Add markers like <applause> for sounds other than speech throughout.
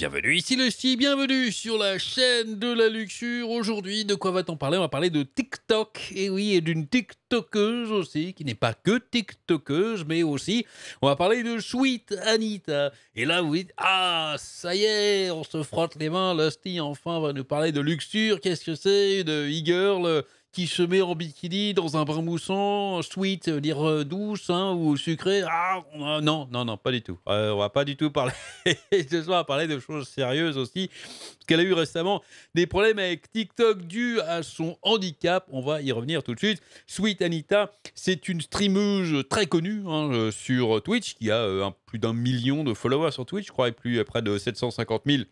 bienvenue, ici le bienvenue sur la chaîne de la luxure. Aujourd'hui, de quoi va-t-on parler On va parler de TikTok, et eh oui, et d'une TikTokeuse aussi, qui n'est pas que TikTokeuse, mais aussi, on va parler de Sweet Anita. Et là, oui, ah, ça y est, on se frotte les mains, Lusty, enfin va nous parler de luxure, qu'est-ce que c'est, de e-girl euh, qui se met en bikini dans un brin moussant, sweet, dire euh, euh, douce hein, ou sucré. Ah, non, non, non, pas du tout. On euh, on va pas du tout parler <laughs> ce soir, parler de choses sérieuses aussi. Parce qu'elle a eu récemment des problèmes avec TikTok dû à son handicap. On va y revenir tout de suite. Sweet Anita, c'est une streameuse très connue hein, sur Twitch qui a plus d'un million de followers sur Twitch, je crois, et plus près de 750 000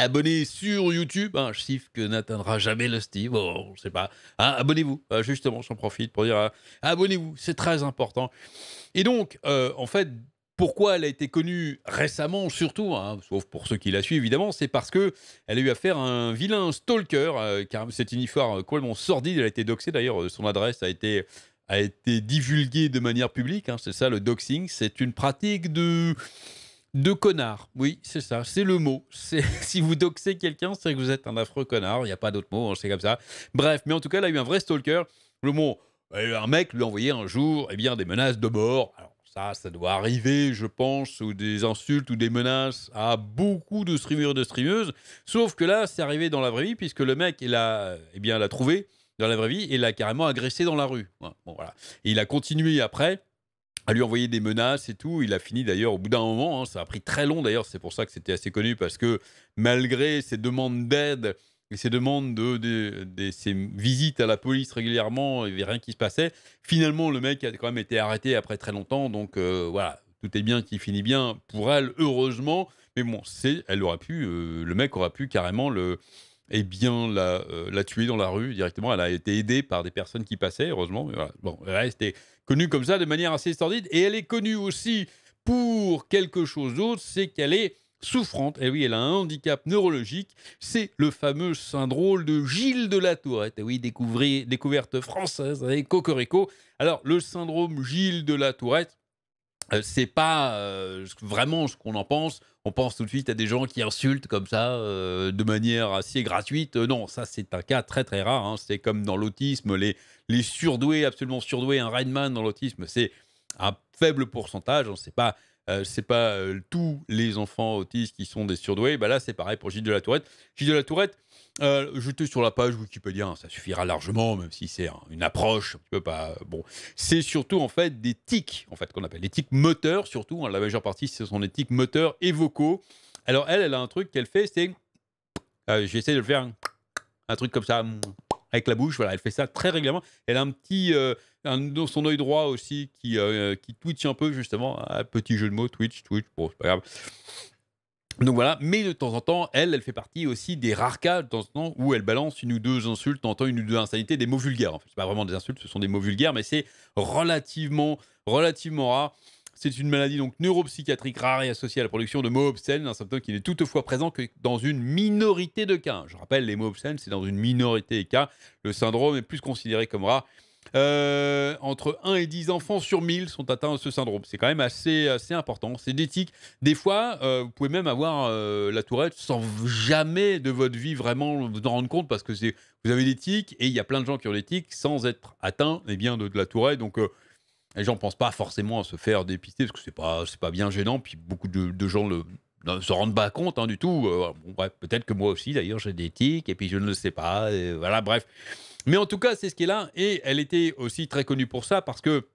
Abonnez sur YouTube, un hein, chiffre que n'atteindra jamais le Steve, bon, je sais pas. Hein, abonnez-vous, euh, justement, j'en profite pour dire euh, abonnez-vous, c'est très important. Et donc, euh, en fait, pourquoi elle a été connue récemment, surtout, hein, sauf pour ceux qui la suivent évidemment, c'est parce que elle a eu affaire à un vilain stalker, car c'est une histoire complètement sordide. Elle a été doxée d'ailleurs, son adresse a été a été divulguée de manière publique. c'est ça le doxing, c'est une pratique de de connard. Oui, c'est ça, c'est le mot. <laughs> Si vous doxez quelqu'un, c'est que vous êtes un affreux connard. Il n'y a pas d'autre mot, hein, c'est comme ça. Bref, mais en tout cas, il a eu un vrai stalker. Le mot, euh, un mec lui a envoyé un jour et eh bien, des menaces de mort. Alors, ça, ça doit arriver, je pense, ou des insultes ou des menaces à beaucoup de streamers et de streameuses. Sauf que là, c'est arrivé dans la vraie vie, puisque le mec, il a, euh, eh bien, l'a trouvé dans la vraie vie et l'a carrément agressé dans la rue. Hein, bon, voilà. Et il a continué après à lui envoyer des menaces et tout. Il a fini d'ailleurs au bout d'un moment, hein, ça a pris très long d'ailleurs, c'est pour ça que c'était assez connu, parce que malgré ses demandes d'aide et ses demandes de, visites à la police régulièrement, il n'y rien qui se passait. Finalement, le mec a quand même été arrêté après très longtemps, donc euh, voilà, tout est bien qui finit bien pour elle, heureusement. Mais bon, c'est, elle aura pu, euh, le mec aura pu carrément le, eh bien, euh, la, tuer dans la rue directement. Elle a été aidée par des personnes qui passaient, heureusement. Mais Bon, elle connue comme ça de manière assez sordide. Et elle est connue aussi pour quelque chose d'autre, c'est qu'elle est souffrante. Et oui, elle a un handicap neurologique. C'est le fameux syndrome de Gilles de la Tourette. Et oui, découverte française avec Cocorico. Alors, le syndrome Gilles de la Tourette, euh, c'est pas euh, vraiment ce qu'on en pense. On pense tout de suite à des gens qui insultent comme ça euh, de manière assez gratuite. non, ça c'est un cas très très rare. Hein. C'est comme dans l'autisme, les, les surdoués, absolument surdoués, un Rainman dans l'autisme, c'est un faible pourcentage. On ne sait pas ce euh, c'est pas euh, tous les enfants autistes qui sont des surdoués. Bah là, c'est pareil pour Gilles de la Tourette. Gilles de la Tourette, euh, sur la page Wikipédia, dire, hein, ça suffira largement, même si c'est une approche un petit peu pas. Euh, bon, c'est surtout en fait des tics, en fait, qu'on appelle les tics moteurs, surtout. Hein, la majeure partie, ce sont des tics moteurs et vocaux. Alors elle, elle a un truc qu'elle fait, c'est. J'essaie de le faire un, truc comme ça avec la bouche. Voilà, elle fait ça très régulièrement. Elle a un petit, son œil droit aussi qui, euh, qui twitch un peu, justement. Un petit jeu de mots, Twitch, Twitch, bon, c'est pas grave. Donc voilà, mais de temps en temps, elle, elle fait partie aussi des rares cas de temps en temps où elle balance une ou deux insultes, entend une ou deux insanités, des mots vulgaires. En fait, c'est pas vraiment des insultes, ce sont des mots vulgaires, mais c'est relativement, relativement rare. C'est une maladie donc neuropsychiatrique rare et associée à la production de mots obscènes, un symptôme qui n'est toutefois présent que dans une minorité de cas. Je rappelle, les mots obscènes, c'est dans une minorité des cas. Le syndrome est plus considéré comme rare euh, entre 1 et 10 enfants sur 1000 sont atteints de ce syndrome. C'est quand même assez, assez important. C'est d'éthique. Des fois, euh, vous pouvez même avoir euh, la tourette sans jamais de votre vie vraiment vous en rendre compte parce que vous avez des tics et il y a plein de gens qui ont des tics sans être atteints eh bien, de, la tourette. Donc, les gens ne pensent pas forcément à se faire dépister parce que ce n'est pas, pas bien gênant. Puis beaucoup de, gens le, ne se rendent pas compte hein, du tout. peut-être que moi aussi, d'ailleurs, j'ai des tics et puis je ne le sais pas. voilà, bref. Mais en tout cas, c'est ce qui est là, Et elle était aussi très connue pour ça parce que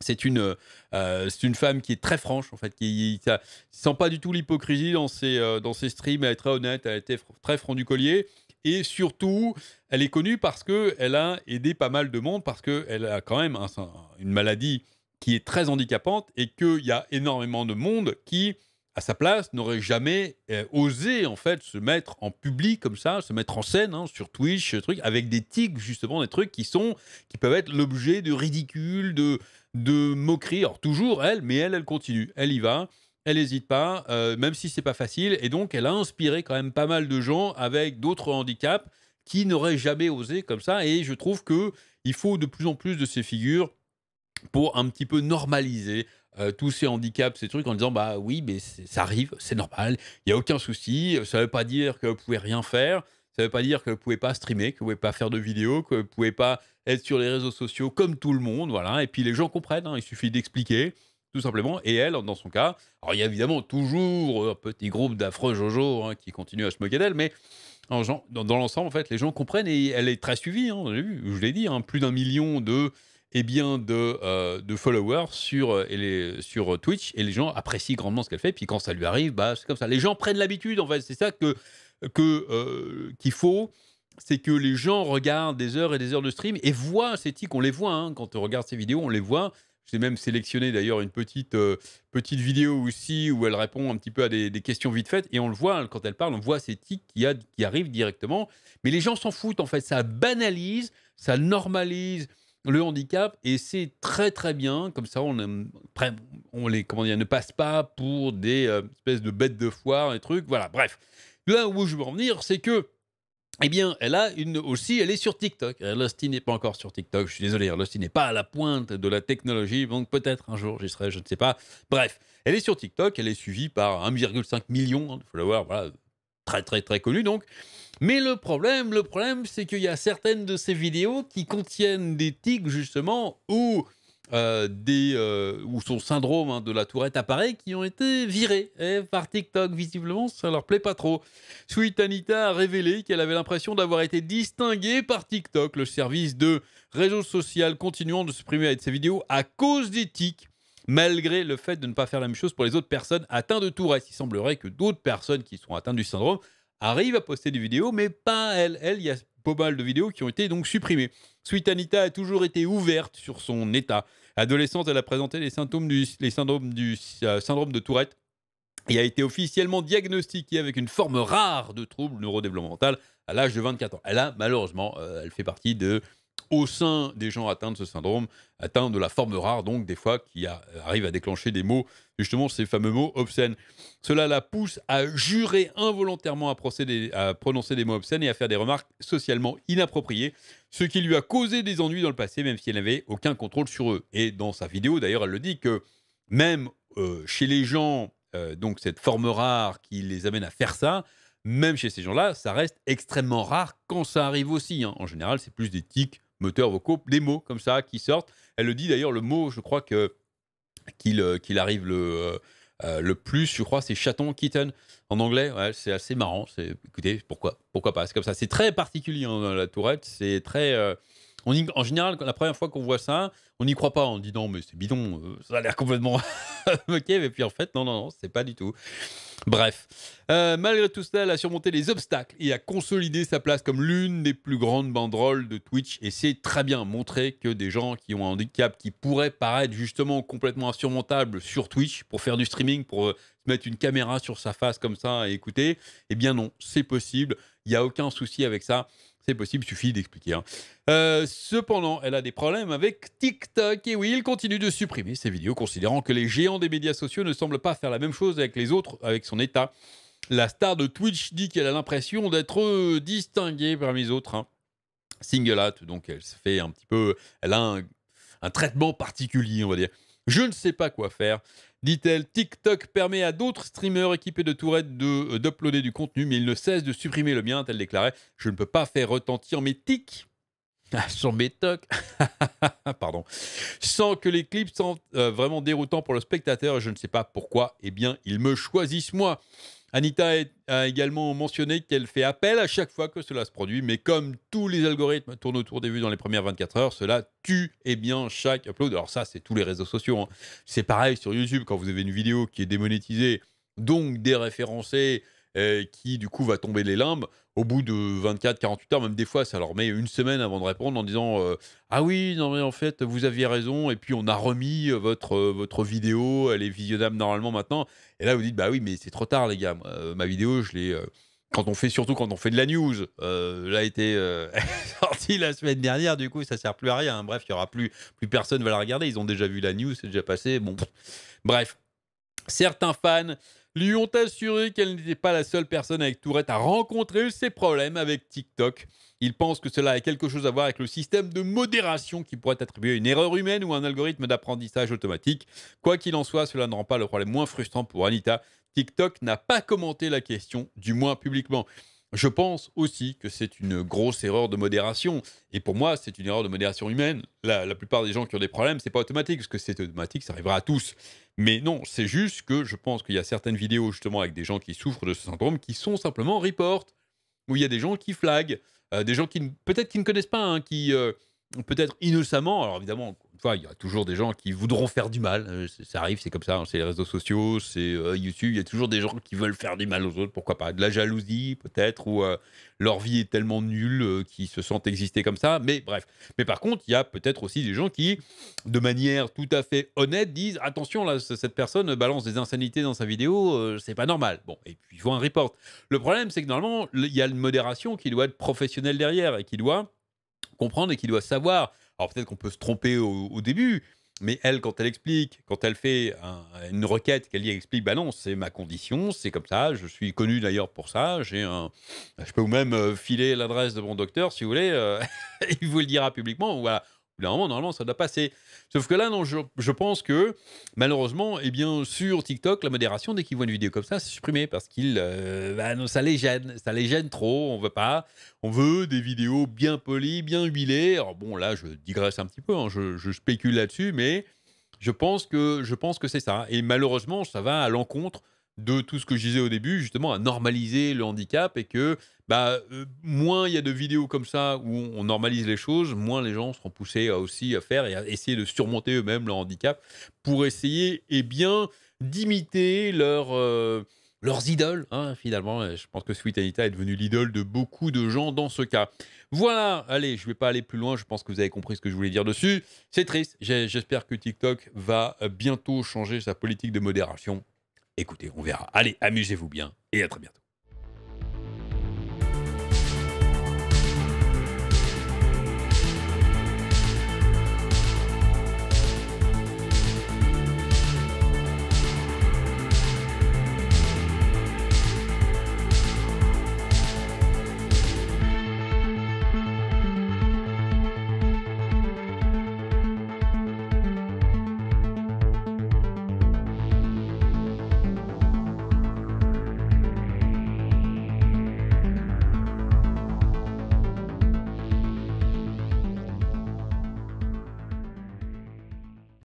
c'est une, euh, une femme qui est très franche, en fait, qui ne sent pas du tout l'hypocrisie dans, ses, euh, dans ses streams. Elle est très honnête, elle était très franc du collier. Et surtout, elle est connue parce qu'elle a aidé pas mal de monde, parce qu'elle a quand même une maladie qui est très handicapante et qu'il y a énormément de monde qui à sa place, n'aurait jamais euh, osé en fait se mettre en public comme ça, se mettre en scène hein, sur Twitch, truc, avec des tics justement, des trucs qui sont, qui peuvent être l'objet de ridicule, de, de moqueries. Alors toujours elle, mais elle, elle continue, elle y va, elle n'hésite pas, euh, même si c'est pas facile. Et donc elle a inspiré quand même pas mal de gens avec d'autres handicaps qui n'auraient jamais osé comme ça. Et je trouve que il faut de plus en plus de ces figures pour un petit peu normaliser euh, tous ces handicaps, ces trucs, en disant bah oui, mais ça arrive, c'est normal, il n'y a aucun souci, ça ne veut pas dire que vous pouvez rien faire, ça ne veut pas dire que vous ne pouvez pas streamer, que vous ne pouvez pas faire de vidéos, que vous ne pouvez pas être sur les réseaux sociaux comme tout le monde, voilà. Et puis les gens comprennent, hein, il suffit d'expliquer, tout simplement. Et elle, dans son cas, alors il y a évidemment toujours euh, un petit groupe d'affreux Jojo hein, qui continue à se moquer d'elle, mais en, dans, dans l'ensemble, en fait, les gens comprennent et elle est très suivie, hein, je l'ai dit, plus d'un million de bien de, euh, de followers sur, euh, et les, sur euh, Twitch et les gens apprécient grandement ce qu'elle fait. Puis quand ça lui arrive, bah, c'est comme ça. Les gens prennent l'habitude, en fait. C'est ça que, que, qu'il faut c'est que les gens regardent des heures et des heures de stream et voient ces tics. On les voit hein. quand on regarde ces vidéos, on les voit. J'ai même sélectionné d'ailleurs une petite, petite vidéo aussi où elle répond un petit peu à des, questions vite faites et on le voit hein, quand elle parle, on voit ces tics qui, a, qui arrivent directement. Mais les gens s'en foutent en fait, ça banalise, ça normalise le handicap et c'est très très bien. Comme ça, on, on les comment dire, ne passe pas pour des euh, espèces de bêtes de foire et trucs. Voilà, bref. Là où je veux en venir, c'est que eh bien, elle a une aussi, elle est sur TikTok. Euh, Losty n'est pas encore sur TikTok, je suis désolé. Hein, Losty n'est pas à la pointe de la technologie, donc peut-être un jour j'y serai, je ne sais pas. Bref, elle est sur TikTok, elle est suivie par 1,5 million de hein, followers, voilà, très très très connu donc. Mais le problème, le problème, c'est qu'il y a certaines de ces vidéos qui contiennent des tics justement ou euh, des euh, ou son syndrome hein, de la Tourette apparaît, qui ont été virées eh, par TikTok. Visiblement, ça leur plaît pas trop. Sweet Anita a révélé qu'elle avait l'impression d'avoir été distinguée par TikTok, le service de réseau social continuant de supprimer ses vidéos à cause des tics malgré le fait de ne pas faire la même chose pour les autres personnes atteintes de Tourette. Il semblerait que d'autres personnes qui sont atteintes du syndrome arrivent à poster des vidéos, mais pas elle. Elle, il y a pas mal de vidéos qui ont été donc supprimées. Sweet Anita a toujours été ouverte sur son état. Adolescente, elle a présenté les symptômes du, les syndromes du euh, syndrome de Tourette et a été officiellement diagnostiquée avec une forme rare de trouble neurodéveloppemental à l'âge de 24 ans. Elle a malheureusement, euh, elle fait partie de au sein des gens atteints de ce syndrome, atteints de la forme rare, donc des fois qui arrive à déclencher des mots, justement ces fameux mots obscènes. Cela la pousse à jurer involontairement à, procéder, à prononcer des mots obscènes et à faire des remarques socialement inappropriées, ce qui lui a causé des ennuis dans le passé, même si elle n'avait aucun contrôle sur eux. Et dans sa vidéo, d'ailleurs, elle le dit que même euh, chez les gens, euh, donc cette forme rare qui les amène à faire ça, même chez ces gens-là, ça reste extrêmement rare quand ça arrive aussi. Hein. En général, c'est plus des tics, moteurs vocaux, des mots comme ça qui sortent. Elle le dit d'ailleurs, le mot, je crois que qu'il euh, arrive le, euh, euh, le plus, je crois, c'est chaton kitten en anglais. c'est assez marrant. Écoutez, pourquoi, pourquoi pas C'est comme ça. C'est très particulier hein, dans la tourette. C'est très. On en général, la première fois qu'on voit ça, on n'y croit pas. On dit non, mais c'est bidon, euh, ça a l'air complètement <laughs> ok. Mais puis en fait, non, non, non, c'est pas du tout. Bref, euh, malgré tout cela, elle a surmonté les obstacles et a consolidé sa place comme l'une des plus grandes banderoles de Twitch. Et c'est très bien montré que des gens qui ont un handicap qui pourraient paraître justement complètement insurmontable sur Twitch pour faire du streaming, pour euh, mettre une caméra sur sa face comme ça et écouter, eh bien non, c'est possible. Il n'y a aucun souci avec ça. C'est possible, suffit d'expliquer. Hein. Euh, cependant, elle a des problèmes avec TikTok. Et oui, il continue de supprimer ses vidéos, considérant que les géants des médias sociaux ne semblent pas faire la même chose avec les autres, avec son état. La star de Twitch dit qu'elle a l'impression d'être euh, distinguée parmi les autres. Hein. Single donc elle se fait un petit peu. Elle a un traitement particulier, on va dire. Je ne sais pas quoi faire, dit-elle. TikTok permet à d'autres streamers équipés de tourettes de, euh, d'uploader du contenu, mais ils ne cessent de supprimer le mien, elle déclaré. Je ne peux pas faire retentir mes tics <laughs> ah, sur mes tocs, <laughs> pardon, sans que les clips soient euh, vraiment déroutants pour le spectateur. Je ne sais pas pourquoi, eh bien, ils me choisissent moi. Anita a également mentionné qu'elle fait appel à chaque fois que cela se produit, mais comme tous les algorithmes tournent autour des vues dans les premières 24 heures, cela tue et eh bien chaque upload. Alors ça, c'est tous les réseaux sociaux. Hein. C'est pareil sur YouTube, quand vous avez une vidéo qui est démonétisée, donc déréférencée, qui du coup va tomber les limbes au bout de 24, 48 heures, même des fois, ça leur met une semaine avant de répondre en disant euh, Ah oui, non, mais en fait, vous aviez raison, et puis on a remis euh, votre, euh, votre vidéo, elle est visionnable normalement maintenant. Et là, vous dites Bah oui, mais c'est trop tard, les gars, ma vidéo, je l'ai. quand on fait, surtout quand on fait de la news, là a été <laughs> sortie la semaine dernière, du coup, ça sert plus à rien. Hein. Bref, il y aura plus, plus personne va la regarder. Ils ont déjà vu la news, c'est déjà passé. Bon, bref. Certains fans lui ont assuré qu'elle n'était pas la seule personne avec Tourette à rencontrer ces problèmes avec TikTok. Il pense que cela a quelque chose à voir avec le système de modération qui pourrait attribuer une erreur humaine ou un algorithme d'apprentissage automatique. Quoi qu'il en soit, cela ne rend pas le problème moins frustrant pour Anita. TikTok n'a pas commenté la question, du moins publiquement. Je pense aussi que c'est une grosse erreur de modération. Et pour moi, c'est une erreur de modération humaine. La, plupart des gens qui ont des problèmes, ce n'est pas automatique, parce que c'est automatique, ça arrivera à tous. Mais non, c'est juste que je pense qu'il y a certaines vidéos justement avec des gens qui souffrent de ce syndrome qui sont simplement report, où il y a des gens qui flaguent, euh, des gens qui peut-être qui ne connaissent pas, hein, qui euh, peut-être innocemment, alors évidemment, il y a toujours des gens qui voudront faire du mal. Euh, ça arrive, c'est comme ça. Hein, c'est les réseaux sociaux, c'est euh, YouTube. Il y a toujours des gens qui veulent faire du mal aux autres. Pourquoi pas De la jalousie, peut-être, ou euh, leur vie est tellement nulle qu'ils se sentent exister comme ça. Mais bref. Mais par contre, il y a peut-être aussi des gens qui, de manière tout à fait honnête, disent attention, là, cette personne balance des insanités dans sa vidéo, c'est pas normal. Bon, et puis ils font un report. Le problème, c'est que normalement, il y a une modération qui doit être professionnelle derrière et qui doit comprendre et qui doit savoir alors peut-être qu'on peut se tromper au, début, mais elle, quand elle explique, quand elle fait une requête, qu'elle y explique, ben non, c'est ma condition, c'est comme ça, je suis connu d'ailleurs pour ça, j'ai un, je peux vous même euh, filer l'adresse de mon docteur si vous voulez, euh, <laughs> il vous le dira publiquement, voilà normalement, normalement, ça doit passer. Sauf que là, non, je, pense que malheureusement, et eh bien, sur TikTok, la modération, dès qu'ils voient une vidéo comme ça, c'est supprimé parce que euh, bah, ça les gêne, ça les gêne trop. On veut pas, on veut des vidéos bien polies, bien huilées. Alors bon, là, je digresse un petit peu, hein, je, je, spécule là-dessus, mais je pense que je pense que c'est ça. Et malheureusement, ça va à l'encontre de tout ce que je disais au début, justement, à normaliser le handicap et que bah, euh, moins il y a de vidéos comme ça où on normalise les choses, moins les gens seront poussés à aussi à faire et à essayer de surmonter eux-mêmes leur handicap pour essayer eh bien d'imiter euh, leurs idoles. Hein, finalement, je pense que Sweet Anita est devenue l'idole de beaucoup de gens dans ce cas. Voilà, allez, je ne vais pas aller plus loin, je pense que vous avez compris ce que je voulais dire dessus. C'est triste, j'espère que TikTok va euh, bientôt changer sa politique de modération. Écoutez, on verra. Allez, amusez-vous bien et à très bientôt.